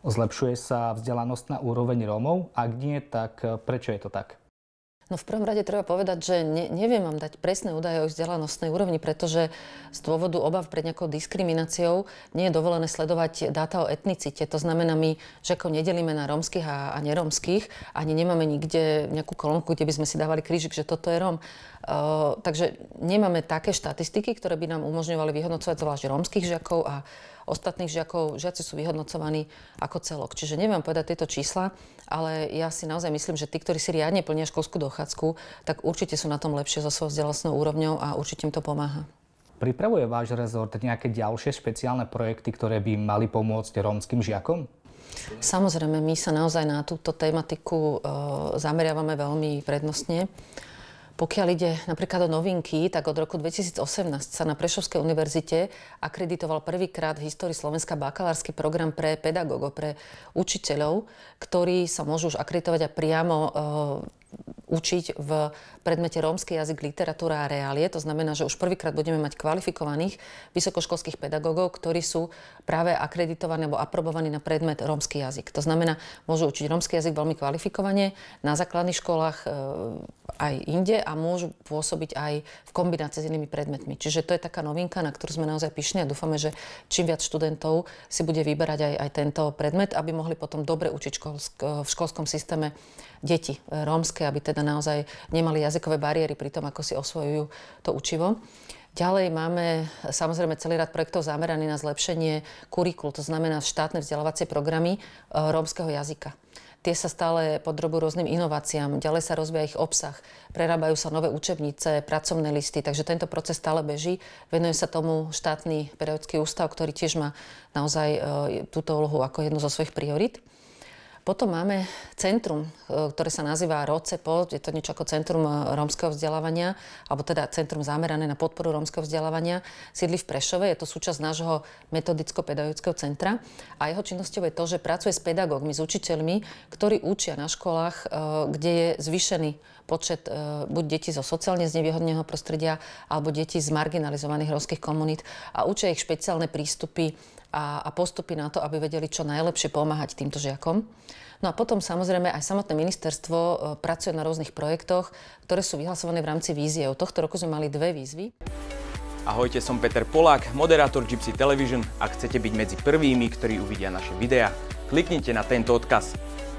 Zlepšuje sa vzdelanosť na úroveň Rómov? Ak nie, tak eh, prečo je to tak? No v prvom rade treba povedať, že ne, neviem vám dať presné údaje o vzdelanostnej úrovni, pretože z dôvodu obav pred nejakou diskrimináciou nie je dovolené sledovať dáta o etnicite. To znamená, my ako nedelíme na rómskych a, a nerómskych, ani nemáme nikde nejakú kolónku, kde by sme si dávali krížik, že toto je Róm. Eh, takže nemáme také štatistiky, ktoré by nám umožňovali vyhodnocovať zvlášť rómskych žiakov a ostatných žiakov. Žiaci sú vyhodnocovaní ako celok. Čiže neviem povedať tieto čísla, ale ja si naozaj myslím, že tí, ktorí si riadne plnia školskú dochádzku, tak určite sú na tom lepšie so svojou vzdelanostnou úrovňou a určite im to pomáha. Pripravuje váš rezort nejaké ďalšie špeciálne projekty, ktoré by mali pomôcť rómskym žiakom? Samozrejme, my sa naozaj na túto tematiku e, zameriavame veľmi prednostne. Pokiaľ ide napríklad o novinky, tak od roku 2018 sa na Prešovskej univerzite akreditoval prvýkrát v histórii Slovenska bakalársky program pre pedagógov, pre učiteľov, ktorí sa môžu už akreditovať a priamo e, učiť v predmete rómsky jazyk, literatúra a reálie. To znamená, že už prvýkrát budeme mať kvalifikovaných vysokoškolských pedagógov, ktorí sú práve akreditovaní alebo aprobovaní na predmet rómsky jazyk. To znamená, môžu učiť rómsky jazyk veľmi kvalifikovane na základných školách e, aj inde a môžu pôsobiť aj v kombinácii s inými predmetmi. Čiže to je taká novinka, na ktorú sme naozaj pyšní a dúfame, že čím viac študentov si bude vyberať aj, aj tento predmet, aby mohli potom dobre učiť školsk- v školskom systéme deti e, rómske, aby teda naozaj nemali jazyk jazykové bariéry pri tom, ako si osvojujú to učivo. Ďalej máme samozrejme celý rad projektov zameraný na zlepšenie kurikul, to znamená štátne vzdelávacie programy e, rómskeho jazyka. Tie sa stále podrobujú rôznym inováciám, ďalej sa rozvíja ich obsah, prerábajú sa nové učebnice, pracovné listy, takže tento proces stále beží. Venuje sa tomu štátny pedagogický ústav, ktorý tiež má naozaj e, túto úlohu ako jednu zo svojich priorit. Potom máme centrum, e, ktoré sa nazýva ROCEPO, je to niečo ako centrum e, rómskeho vzdelávania, alebo teda centrum zamerané na podporu rómskeho vzdelávania, sídli v Prešove, je to súčasť nášho metodicko-pedagogického centra a jeho činnosťou je to, že pracuje s pedagógmi, s učiteľmi, ktorí učia na školách, e, kde je zvýšený počet buď detí zo sociálne znevýhodneného prostredia alebo detí z marginalizovaných rómskych komunít a učia ich špeciálne prístupy a, a postupy na to, aby vedeli čo najlepšie pomáhať týmto žiakom. No a potom samozrejme aj samotné ministerstvo e, pracuje na rôznych projektoch, ktoré sú vyhlasované v rámci víziev. Tohto roku sme mali dve výzvy. Ahojte, som Peter Polák, moderátor Gypsy Television. Ak chcete byť medzi prvými, ktorí uvidia naše videá, kliknite na tento odkaz.